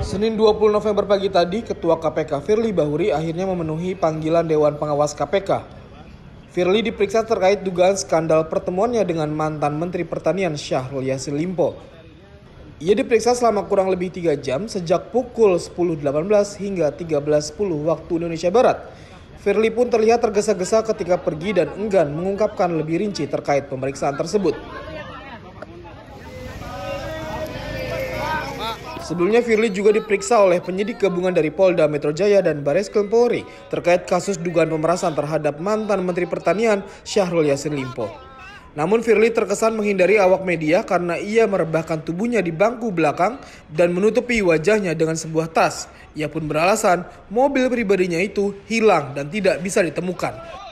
Senin 20 November pagi tadi, Ketua KPK Firly Bahuri akhirnya memenuhi panggilan Dewan Pengawas KPK. Firly diperiksa terkait dugaan skandal pertemuannya dengan mantan Menteri Pertanian Syahrul Yassin Limpo. Ia diperiksa selama kurang lebih 3 jam sejak pukul 10.18 hingga 13.10 waktu Indonesia Barat. Firly pun terlihat tergesa-gesa ketika pergi dan enggan mengungkapkan lebih rinci terkait pemeriksaan tersebut. Sebelumnya Firly juga diperiksa oleh penyidik gabungan dari Polda Metro Jaya dan Baris Krim Polri terkait kasus dugaan pemerasan terhadap mantan Menteri Pertanian Syahrul Yassin Limpo. Namun Firly terkesan menghindari awak media karena ia merebahkan tubuhnya di bangku belakang dan menutupi wajahnya dengan sebuah tas. Ia pun beralasan mobil pribadinya itu hilang dan tidak bisa ditemukan.